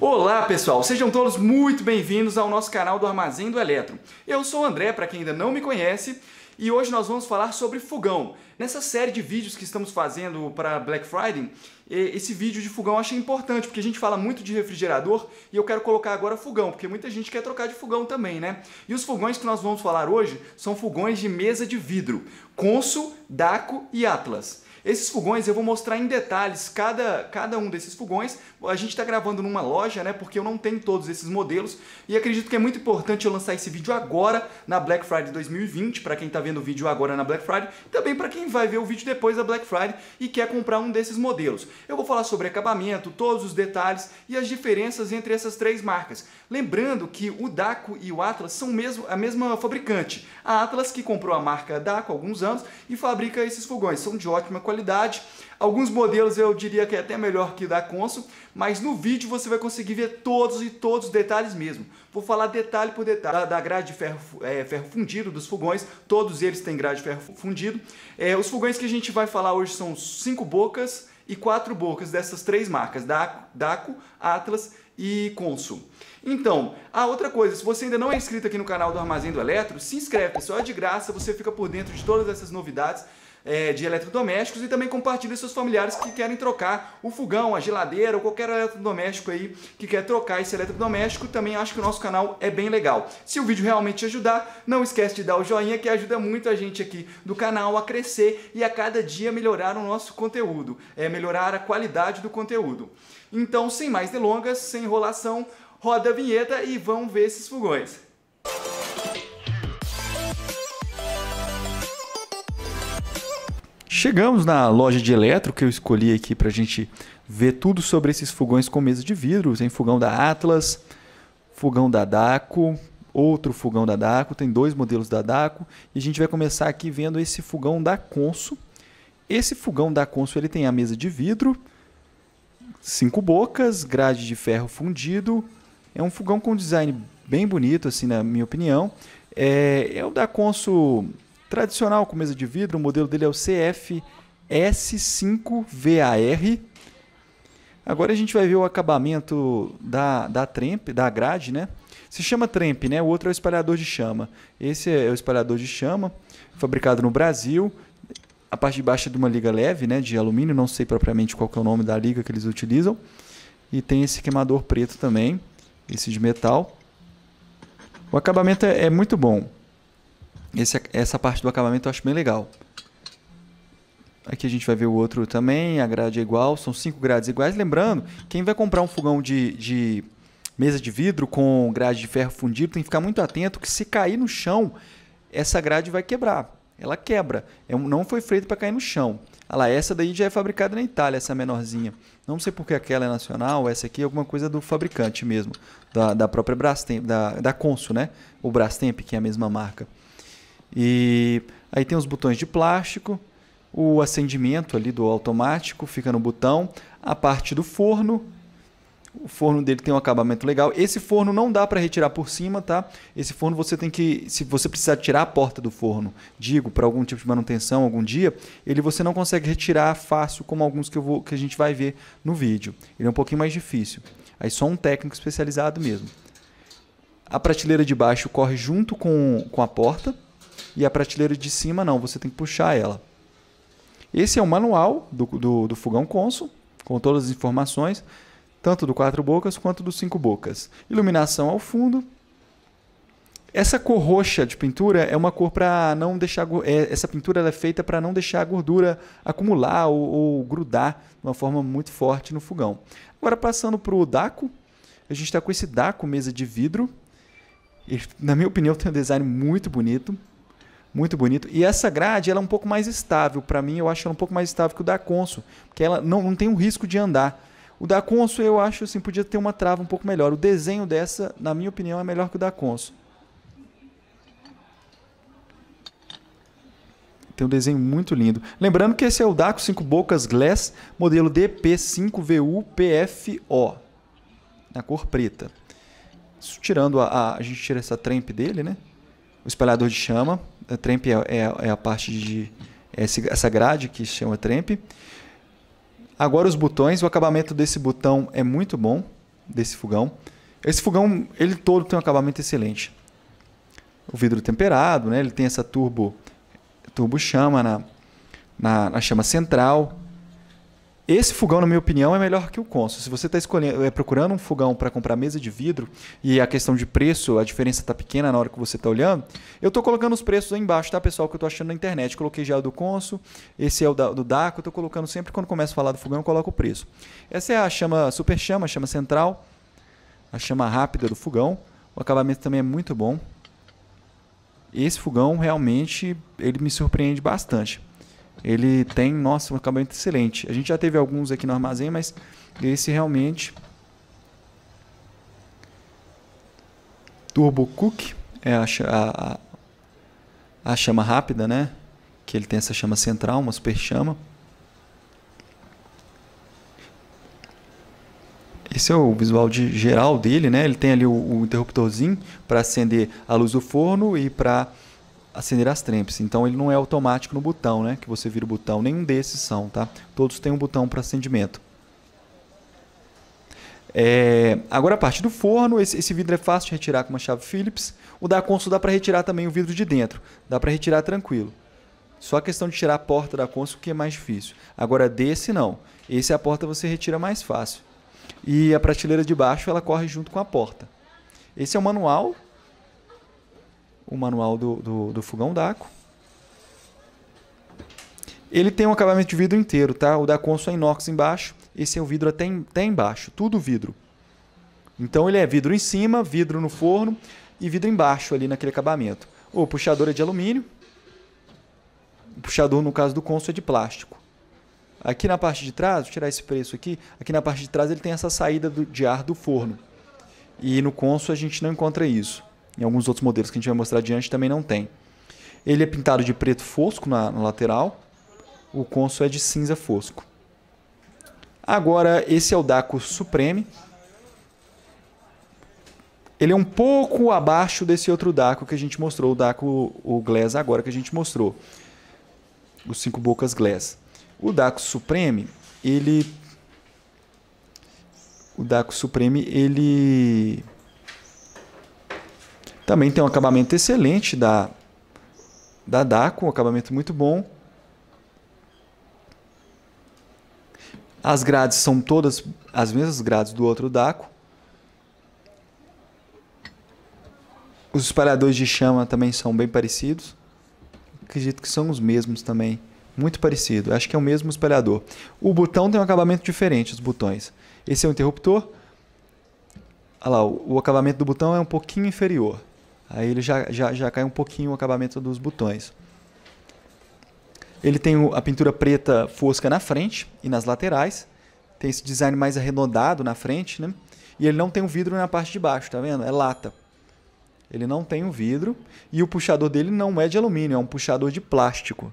Olá pessoal, sejam todos muito bem-vindos ao nosso canal do Armazém do Eletro. Eu sou o André, para quem ainda não me conhece, e hoje nós vamos falar sobre fogão. Nessa série de vídeos que estamos fazendo para Black Friday, esse vídeo de fogão eu achei importante, porque a gente fala muito de refrigerador e eu quero colocar agora fogão, porque muita gente quer trocar de fogão também, né? E os fogões que nós vamos falar hoje são fogões de mesa de vidro, Consul, Daco e Atlas. Esses fogões eu vou mostrar em detalhes cada, cada um desses fogões. A gente está gravando numa loja, né? Porque eu não tenho todos esses modelos. E acredito que é muito importante eu lançar esse vídeo agora na Black Friday 2020, para quem está vendo o vídeo agora na Black Friday, também para quem vai ver o vídeo depois da Black Friday e quer comprar um desses modelos. Eu vou falar sobre acabamento, todos os detalhes e as diferenças entre essas três marcas. Lembrando que o Daco e o Atlas são mesmo, a mesma fabricante. A Atlas que comprou a marca Daco há alguns anos e fabrica esses fogões, são de ótima qualidade qualidade. Alguns modelos eu diria que é até melhor que da Consul, mas no vídeo você vai conseguir ver todos e todos os detalhes mesmo. Vou falar detalhe por detalhe da grade de ferro, é, ferro fundido dos fogões, todos eles têm grade de ferro fundido. É, os fogões que a gente vai falar hoje são cinco bocas e quatro bocas dessas três marcas, Daco, Atlas e Consul. Então, a outra coisa, se você ainda não é inscrito aqui no canal do Armazém do Eletro, se inscreve, pessoal, é de graça, você fica por dentro de todas essas novidades é, de eletrodomésticos e também compartilhe seus familiares que querem trocar o fogão, a geladeira ou qualquer eletrodoméstico aí que quer trocar esse eletrodoméstico. Também acho que o nosso canal é bem legal. Se o vídeo realmente te ajudar, não esquece de dar o joinha que ajuda muito a gente aqui do canal a crescer e a cada dia melhorar o nosso conteúdo, é melhorar a qualidade do conteúdo. Então, sem mais delongas, sem enrolação, roda a vinheta e vamos ver esses fogões. Chegamos na loja de eletro que eu escolhi aqui para a gente ver tudo sobre esses fogões com mesa de vidro. Tem fogão da Atlas, fogão da Daco, outro fogão da Daco, tem dois modelos da Daco. E a gente vai começar aqui vendo esse fogão da Conso. Esse fogão da Conso ele tem a mesa de vidro, cinco bocas, grade de ferro fundido. É um fogão com design bem bonito, assim, na minha opinião. É, é o da Conso tradicional com mesa de vidro. O modelo dele é o CFS5VAR. Agora a gente vai ver o acabamento da, da trempe, da grade, né? Se chama trempe, né? O outro é o espalhador de chama. Esse é o espalhador de chama, fabricado no Brasil. A parte de baixo é de uma liga leve, né? De alumínio, não sei propriamente qual é o nome da liga que eles utilizam. E tem esse queimador preto também, esse de metal. O acabamento é, é muito bom. Esse, essa parte do acabamento eu acho bem legal. Aqui a gente vai ver o outro também, a grade é igual, são 5 grades iguais. Lembrando, quem vai comprar um fogão de, de mesa de vidro com grade de ferro fundido tem que ficar muito atento que se cair no chão, essa grade vai quebrar. Ela quebra, é, não foi feita para cair no chão. Olha ah lá, essa daí já é fabricada na Itália, essa menorzinha. Não sei porque aquela é nacional, essa aqui é alguma coisa do fabricante mesmo, da, da própria Brastemp, da, da Consul, né? O Brastemp, que é a mesma marca. E aí tem os botões de plástico, o acendimento ali do automático fica no botão, a parte do forno, o forno dele tem um acabamento legal. Esse forno não dá para retirar por cima, tá? Esse forno você tem que, se você precisar tirar a porta do forno, digo, para algum tipo de manutenção algum dia, ele você não consegue retirar fácil como alguns que, eu vou, que a gente vai ver no vídeo. Ele é um pouquinho mais difícil. Aí só um técnico especializado mesmo. A prateleira de baixo corre junto com, com a porta e a prateleira de cima não, você tem que puxar ela. Esse é o manual do, do, do fogão Consul, com todas as informações, tanto do quatro bocas quanto do cinco bocas. Iluminação ao fundo. Essa cor roxa de pintura é uma cor para não deixar. É, essa pintura é feita para não deixar a gordura acumular ou, ou grudar de uma forma muito forte no fogão. Agora, passando para o Daco, a gente está com esse Daco mesa de vidro. na minha opinião, tem um design muito bonito muito bonito. E essa grade ela é um pouco mais estável. Para mim, eu acho ela um pouco mais estável que o da Consul, porque ela não, não tem um risco de andar. O da Consul, eu acho assim, podia ter uma trava um pouco melhor. O desenho dessa, na minha opinião, é melhor que o da Consul. Tem um desenho muito lindo. Lembrando que esse é o Daco 5 Bocas Glass, modelo DP5VU-PFO, na cor preta. Isso tirando a, a, a gente tira essa tramp dele, né? O espalhador de chama. A trempe é, é, é, a parte de essa grade que chama trempe. Agora os botões, o acabamento desse botão é muito bom, desse fogão. Esse fogão, ele todo tem um acabamento excelente. O vidro temperado, né? Ele tem essa turbo turbo chama na, na, na chama central, esse fogão, na minha opinião, é melhor que o Consul. Se você está é, eh, procurando um fogão para comprar mesa de vidro e a questão de preço, a diferença está pequena na hora que você está olhando, eu estou colocando os preços aí embaixo, tá, pessoal, que eu estou achando na internet. Coloquei já o do Consul, esse é o da, do Daco, eu estou colocando sempre quando começo a falar do fogão, eu coloco o preço. Essa é a chama super chama, a chama central, a chama rápida do fogão. O acabamento também é muito bom. Esse fogão realmente ele me surpreende bastante ele tem, nossa, um acabamento excelente. A gente já teve alguns aqui no armazém, mas esse realmente. Turbo Cook é a, a, a chama rápida, né? Que ele tem essa chama central, uma super chama. Esse é o visual de geral dele, né? Ele tem ali o, o interruptorzinho para acender a luz do forno e para acender as trempes. Então ele não é automático no botão, né? Que você vira o botão. Nenhum desses são, tá? Todos têm um botão para acendimento. É, agora a parte do forno, esse, esse, vidro é fácil de retirar com uma chave Phillips. O da Consul dá para retirar também o vidro de dentro. Dá para retirar tranquilo. Só a questão de tirar a porta da Consul que é mais difícil. Agora desse não. Esse é a porta você retira mais fácil. E a prateleira de baixo ela corre junto com a porta. Esse é o manual o manual do, do, do fogão Daco. Ele tem um acabamento de vidro inteiro, tá? O da Consul é inox embaixo, esse é o vidro até, em, até embaixo, tudo vidro. Então ele é vidro em cima, vidro no forno e vidro embaixo ali naquele acabamento. O puxador é de alumínio. O puxador, no caso do Consul, é de plástico. Aqui na parte de trás, vou tirar esse preço aqui, aqui na parte de trás ele tem essa saída do, de ar do forno. E no Consul a gente não encontra isso. Em alguns outros modelos que a gente vai mostrar adiante também não tem. Ele é pintado de preto fosco na, na lateral. O Consul é de cinza fosco. Agora, esse é o Daco Supreme. Ele é um pouco abaixo desse outro Daco que a gente mostrou, o Daco o Glass agora que a gente mostrou. Os cinco bocas Glass. O Daco Supreme, ele o Daco Supreme, ele também tem um acabamento excelente da, da Daco, um acabamento muito bom. As grades são todas as mesmas grades do outro Daco. Os espalhadores de chama também são bem parecidos. Acredito que são os mesmos também. Muito parecido. Acho que é o mesmo espalhador. O botão tem um acabamento diferente, os botões. Esse é o interruptor. Olha lá, o acabamento do botão é um pouquinho inferior. Aí ele já, já, já cai um pouquinho o acabamento dos botões. Ele tem a pintura preta fosca na frente e nas laterais. Tem esse design mais arredondado na frente, né? E ele não tem o um vidro na parte de baixo, tá vendo? É lata. Ele não tem o um vidro e o puxador dele não é de alumínio, é um puxador de plástico.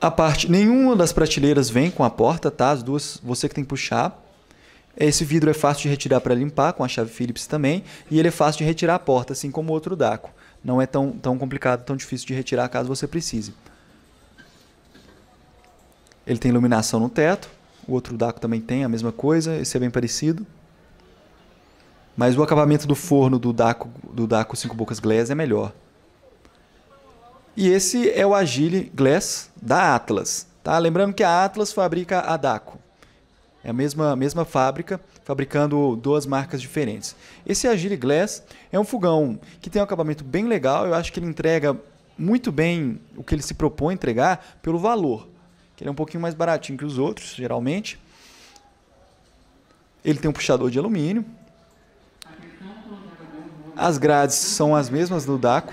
A parte, nenhuma das prateleiras vem com a porta, tá? As duas, você que tem que puxar. Esse vidro é fácil de retirar para limpar, com a chave Phillips também, e ele é fácil de retirar a porta, assim como o outro Daco. Não é tão, tão complicado, tão difícil de retirar caso você precise. Ele tem iluminação no teto, o outro Daco também tem a mesma coisa, esse é bem parecido. Mas o acabamento do forno do Daco, do Daco 5 Bocas Glass é melhor. E esse é o Agile Glass da Atlas. Tá? Lembrando que a Atlas fabrica a Daco. É a mesma, mesma fábrica, fabricando duas marcas diferentes. Esse Agile Glass é um fogão que tem um acabamento bem legal. Eu acho que ele entrega muito bem o que ele se propõe entregar pelo valor. Que ele é um pouquinho mais baratinho que os outros, geralmente. Ele tem um puxador de alumínio. As grades são as mesmas do Daco.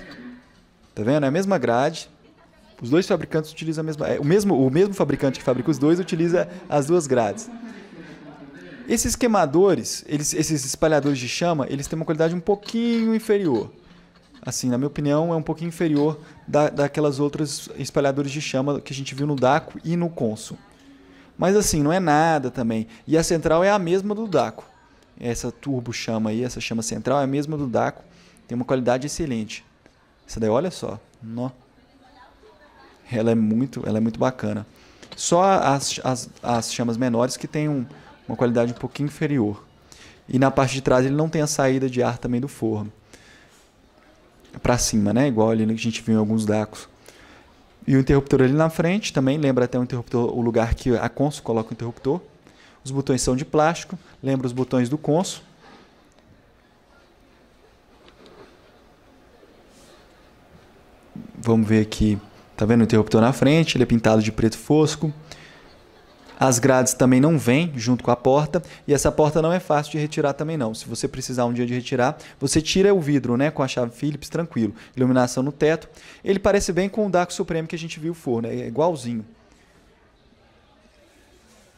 Tá vendo? É a mesma grade. Os dois fabricantes utilizam a mesma, é, o mesmo o mesmo fabricante que fabrica os dois utiliza as duas grades. Esses queimadores, eles, esses espalhadores de chama, eles têm uma qualidade um pouquinho inferior. Assim, na minha opinião, é um pouquinho inferior da, daquelas outras espalhadores de chama que a gente viu no DACO e no Consul. Mas assim, não é nada também. E a central é a mesma do DACO. Essa turbo chama aí, essa chama central é a mesma do DACO. Tem uma qualidade excelente. Essa daí, olha só. Nó. Ela é muito, ela é muito bacana. Só as, as, as chamas menores que tem um, uma qualidade um pouquinho inferior. E na parte de trás ele não tem a saída de ar também do forno. Para cima, né? Igual ali que a gente viu em alguns dacos. E o interruptor ali na frente também lembra até o interruptor, o lugar que a Conso coloca o interruptor. Os botões são de plástico, lembra os botões do Conso Vamos ver aqui, tá vendo o interruptor na frente, ele é pintado de preto fosco. As grades também não vêm junto com a porta e essa porta não é fácil de retirar também não. Se você precisar um dia de retirar, você tira o vidro, né, com a chave Phillips, tranquilo. Iluminação no teto. Ele parece bem com o Daco Supremo que a gente viu o forno, né, é igualzinho.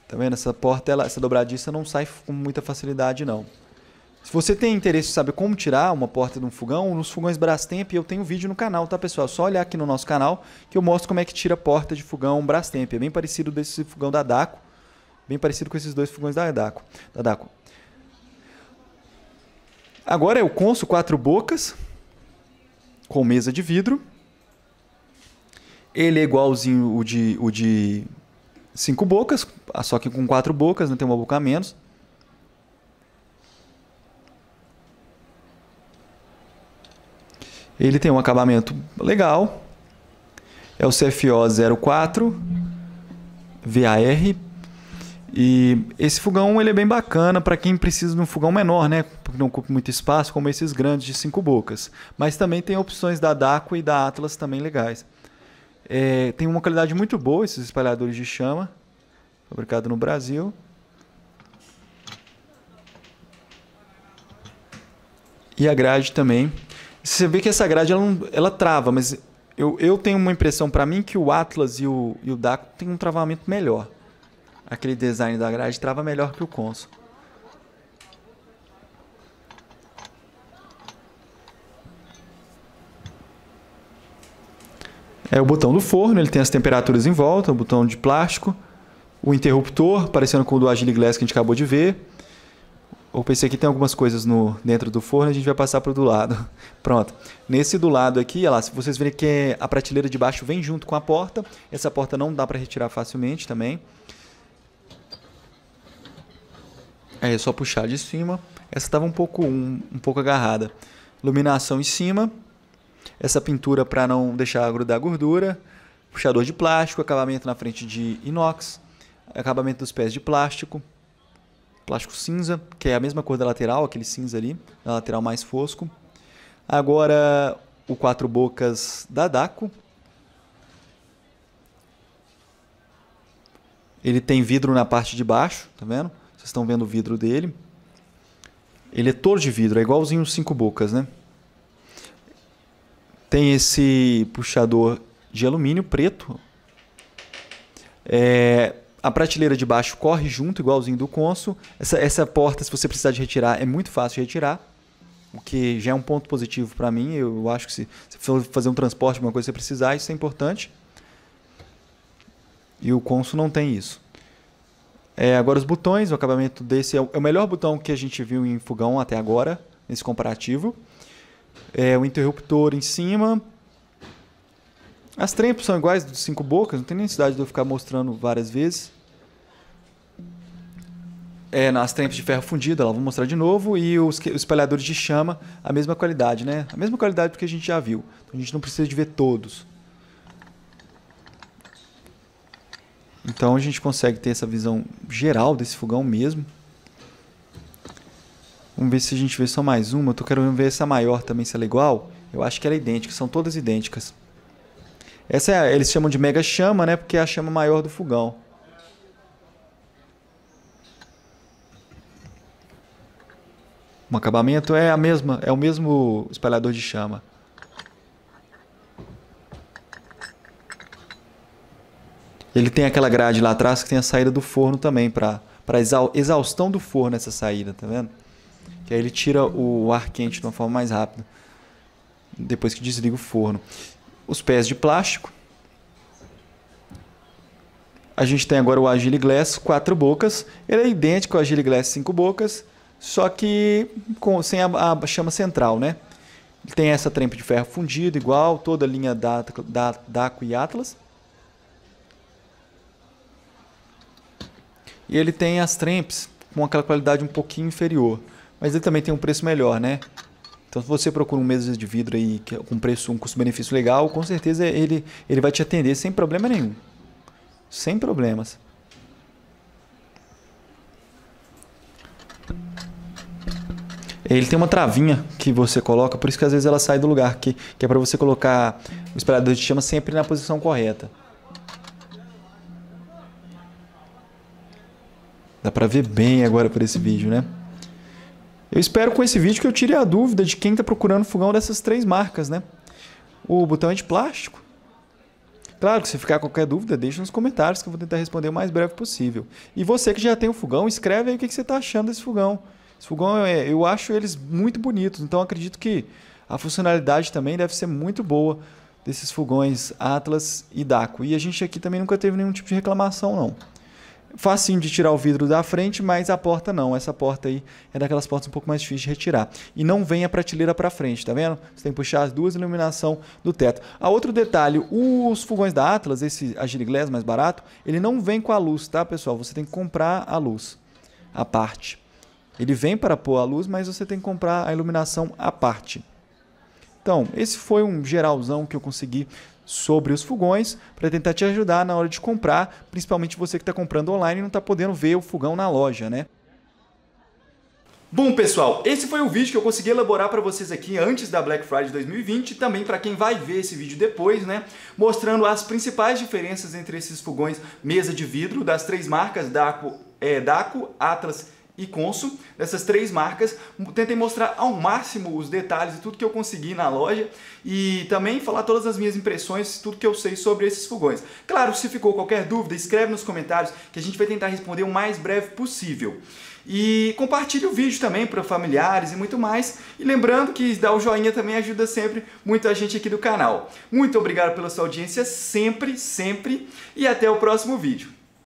Tá vendo? Essa porta, ela, essa dobradiça não sai com muita facilidade não. Se você tem interesse em saber como tirar uma porta de um fogão, nos fogões Brastemp eu tenho um vídeo no canal, tá pessoal? É só olhar aqui no nosso canal que eu mostro como é que tira porta de fogão Brastemp. É bem parecido desse fogão da Daco, bem parecido com esses dois fogões da Daco. Da Daco. Agora é o conso quatro bocas com mesa de vidro. Ele é igualzinho o de, o de cinco bocas, só que com quatro bocas, não né? tem uma boca a menos. Ele tem um acabamento legal. É o CFO 04 VAR. E esse fogão ele é bem bacana para quem precisa de um fogão menor, né? Porque não ocupa muito espaço, como esses grandes de cinco bocas. Mas também tem opções da Daco e da Atlas também legais. É, tem uma qualidade muito boa esses espalhadores de chama, fabricado no Brasil. E a grade também você vê que essa grade ela, ela trava, mas eu, eu tenho uma impressão para mim que o Atlas e o, e o Daco tem um travamento melhor. Aquele design da grade trava melhor que o Consul. É o botão do forno, ele tem as temperaturas em volta, o botão de plástico, o interruptor, parecendo com o do Agile Glass que a gente acabou de ver eu pensei que tem algumas coisas no dentro do forno, a gente vai passar para o do lado. Pronto. Nesse do lado aqui, olha lá, se vocês verem que a prateleira de baixo vem junto com a porta, essa porta não dá para retirar facilmente também. Aí é, é só puxar de cima. Essa estava um pouco um, um pouco agarrada. Iluminação em cima. Essa pintura para não deixar grudar gordura. Puxador de plástico, acabamento na frente de inox, acabamento dos pés de plástico plástico cinza, que é a mesma cor da lateral, aquele cinza ali, da lateral mais fosco. Agora o quatro bocas da Daco. Ele tem vidro na parte de baixo, tá vendo? Vocês estão vendo o vidro dele. Ele é todo de vidro, é igualzinho os cinco bocas, né? Tem esse puxador de alumínio preto. É, a prateleira de baixo corre junto, igualzinho do Consul. Essa, essa porta, se você precisar de retirar, é muito fácil de retirar. O que já é um ponto positivo para mim. Eu acho que se, se for fazer um transporte, alguma coisa, você precisar, isso é importante. E o Consul não tem isso. É, agora os botões, o acabamento desse é o, é o melhor botão que a gente viu em fogão até agora, nesse comparativo. É, o interruptor em cima. As trempos são iguais dos cinco bocas, não tem necessidade de eu ficar mostrando várias vezes. É, nas trempas de ferro fundido, ela vou mostrar de novo, e os, os espalhadores de chama, a mesma qualidade, né? A mesma qualidade porque a gente já viu. Então, a gente não precisa de ver todos. Então a gente consegue ter essa visão geral desse fogão mesmo. Vamos ver se a gente vê só mais uma. Eu tô querendo ver essa maior também, se ela é igual. Eu acho que ela é idêntica, são todas idênticas. Essa é eles chamam de mega chama, né? Porque é a chama maior do fogão. Um acabamento é a mesma, é o mesmo espalhador de chama. Ele tem aquela grade lá atrás que tem a saída do forno também para para exaustão do forno essa saída, tá vendo? Que aí ele tira o ar quente de uma forma mais rápida depois que desliga o forno. Os pés de plástico. A gente tem agora o Agile Glass 4 bocas. Ele é idêntico ao Agile Glass 5 bocas só que com, sem a, a chama central, né? Tem essa trempe de ferro fundido, igual toda a linha da, da, Daco e Atlas. E ele tem as trempes com aquela qualidade um pouquinho inferior, mas ele também tem um preço melhor, né? Então, se você procura um mesa de vidro aí é com preço, um custo-benefício legal, com certeza ele, ele vai te atender sem problema nenhum. Sem problemas. Ele tem uma travinha que você coloca, por isso que às vezes ela sai do lugar, que, que é para você colocar o esperador de chama sempre na posição correta. Dá para ver bem agora por esse vídeo, né? Eu espero com esse vídeo que eu tire a dúvida de quem está procurando fogão dessas três marcas, né? O botão é de plástico. Claro que se ficar qualquer dúvida, deixa nos comentários que eu vou tentar responder o mais breve possível. E você que já tem o um fogão, escreve aí o que você está achando desse fogão. Esse fogão, é, eu acho eles muito bonitos, então acredito que a funcionalidade também deve ser muito boa desses fogões Atlas e Daco. E a gente aqui também nunca teve nenhum tipo de reclamação, não. Facinho de tirar o vidro da frente, mas a porta não. Essa porta aí é daquelas portas um pouco mais difíceis de retirar. E não vem a prateleira para frente, tá vendo? Você tem que puxar as duas iluminação do teto. A outro detalhe, os fogões da Atlas, esse a Giriglass mais barato, ele não vem com a luz, tá, pessoal? Você tem que comprar a luz a parte. Ele vem para pôr a luz, mas você tem que comprar a iluminação à parte. Então, esse foi um geralzão que eu consegui sobre os fogões para tentar te ajudar na hora de comprar, principalmente você que está comprando online e não está podendo ver o fogão na loja, né? Bom, pessoal, esse foi o vídeo que eu consegui elaborar para vocês aqui antes da Black Friday 2020 e também para quem vai ver esse vídeo depois, né? Mostrando as principais diferenças entre esses fogões mesa de vidro das três marcas Daco, é, Daco Atlas e Consul, dessas três marcas. Tentei mostrar ao máximo os detalhes e tudo que eu consegui na loja e também falar todas as minhas impressões, tudo que eu sei sobre esses fogões. Claro, se ficou qualquer dúvida, escreve nos comentários que a gente vai tentar responder o mais breve possível. E compartilhe o vídeo também para familiares e muito mais. E lembrando que dar o joinha também ajuda sempre muito a gente aqui do canal. Muito obrigado pela sua audiência sempre, sempre e até o próximo vídeo.